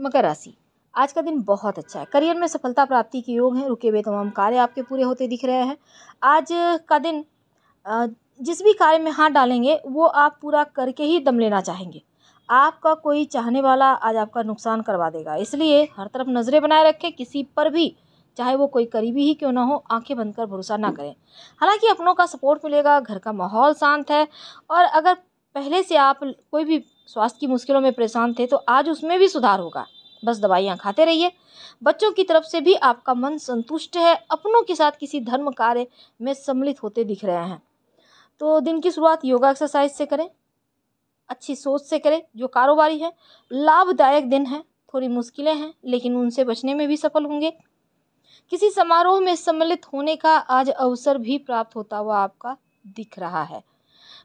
मकर राशि आज का दिन बहुत अच्छा है करियर में सफलता प्राप्ति के योग हैं रुके हुए तमाम कार्य आपके पूरे होते दिख रहे हैं आज का दिन जिस भी कार्य में हाथ डालेंगे वो आप पूरा करके ही दम लेना चाहेंगे आपका कोई चाहने वाला आज आपका नुकसान करवा देगा इसलिए हर तरफ नज़रें बनाए रखें किसी पर भी चाहे वो कोई करीबी ही क्यों ना हो आंखें बंद कर भरोसा ना करें हालांकि अपनों का सपोर्ट मिलेगा घर का माहौल शांत है और अगर पहले से आप कोई भी स्वास्थ्य की मुश्किलों में परेशान थे तो आज उसमें भी सुधार होगा बस दवाइयाँ खाते रहिए बच्चों की तरफ से भी आपका मन संतुष्ट है अपनों के साथ किसी धर्म कार्य में सम्मिलित होते दिख रहे हैं तो दिन की शुरुआत योगा एक्सरसाइज से करें अच्छी सोच से करें जो कारोबारी है लाभदायक दिन है थोड़ी मुश्किलें हैं लेकिन उनसे बचने में भी सफल होंगे किसी समारोह में सम्मिलित होने का आज अवसर भी प्राप्त होता हुआ आपका दिख रहा है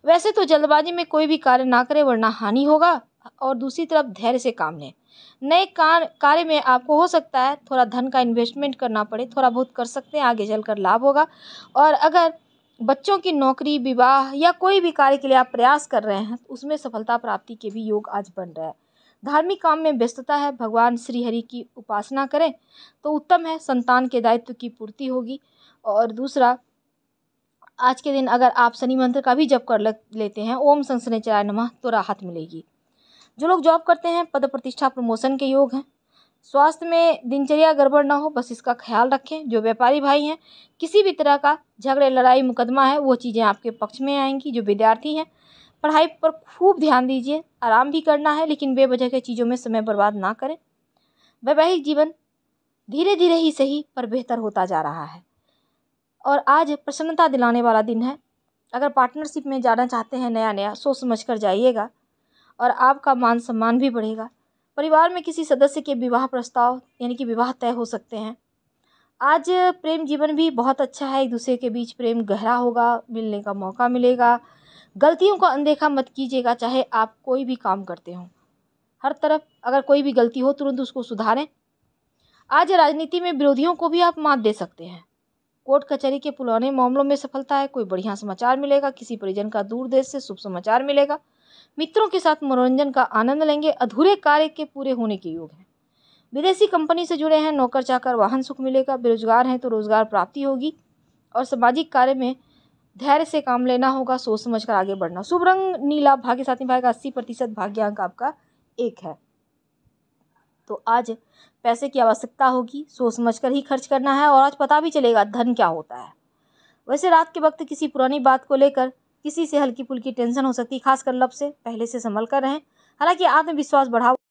वैसे तो जल्दबाजी में कोई भी कार्य ना करें वरना हानि होगा और दूसरी तरफ धैर्य से काम लें नए कार्य में आपको हो सकता है थोड़ा धन का इन्वेस्टमेंट करना पड़े थोड़ा बहुत कर सकते हैं आगे चलकर लाभ होगा और अगर बच्चों की नौकरी विवाह या कोई भी कार्य के लिए आप प्रयास कर रहे हैं तो उसमें सफलता प्राप्ति के भी योग आज बन रहा है धार्मिक काम में व्यस्तता है भगवान श्री हरि की उपासना करें तो उत्तम है संतान के दायित्व की पूर्ति होगी और दूसरा आज के दिन अगर आप शनि मंत्र का भी जप कर लेते हैं ओम संसनेचराय नमः तो राहत मिलेगी जो लोग जॉब करते हैं पद प्रतिष्ठा प्रमोशन के योग हैं स्वास्थ्य में दिनचर्या गड़बड़ ना हो बस इसका ख्याल रखें जो व्यापारी भाई हैं किसी भी तरह का झगड़े लड़ाई मुकदमा है वो चीज़ें आपके पक्ष में आएंगी जो विद्यार्थी हैं पढ़ाई पर खूब ध्यान दीजिए आराम भी करना है लेकिन बेवजह के चीज़ों में समय बर्बाद ना करें वैवाहिक जीवन धीरे धीरे ही सही पर बेहतर होता जा रहा है और आज प्रसन्नता दिलाने वाला दिन है अगर पार्टनरशिप में जाना चाहते हैं नया नया सोच समझ कर जाइएगा और आपका मान सम्मान भी बढ़ेगा परिवार में किसी सदस्य के विवाह प्रस्ताव यानी कि विवाह तय हो सकते हैं आज प्रेम जीवन भी बहुत अच्छा है एक दूसरे के बीच प्रेम गहरा होगा मिलने का मौका मिलेगा गलतियों का अनदेखा मत कीजिएगा चाहे आप कोई भी काम करते हों हर तरफ अगर कोई भी गलती हो तुरंत उसको सुधारें आज राजनीति में विरोधियों को भी आप मात दे सकते हैं कोर्ट कचहरी के पुराने मामलों में सफलता है कोई बढ़िया समाचार मिलेगा किसी परिजन का दूर देश से शुभ समाचार मिलेगा मित्रों के साथ मनोरंजन का आनंद लेंगे अधूरे कार्य के पूरे होने के योग हैं विदेशी कंपनी से जुड़े हैं नौकर चाकर वाहन सुख मिलेगा बेरोजगार हैं तो रोजगार प्राप्ति होगी और सामाजिक कार्य में धैर्य से काम लेना होगा सोच समझ कर आगे बढ़ना शुभ रंग नीला भाग्य साथ का अस्सी प्रतिशत भाग्यांक आपका एक है तो आज पैसे की आवश्यकता होगी सोच समझ कर ही खर्च करना है और आज पता भी चलेगा धन क्या होता है वैसे रात के वक्त किसी पुरानी बात को लेकर किसी से हल्की फुल्की टेंशन हो सकती है खासकर लब से पहले से संभल कर रहें हालांकि आत्मविश्वास बढ़ाओ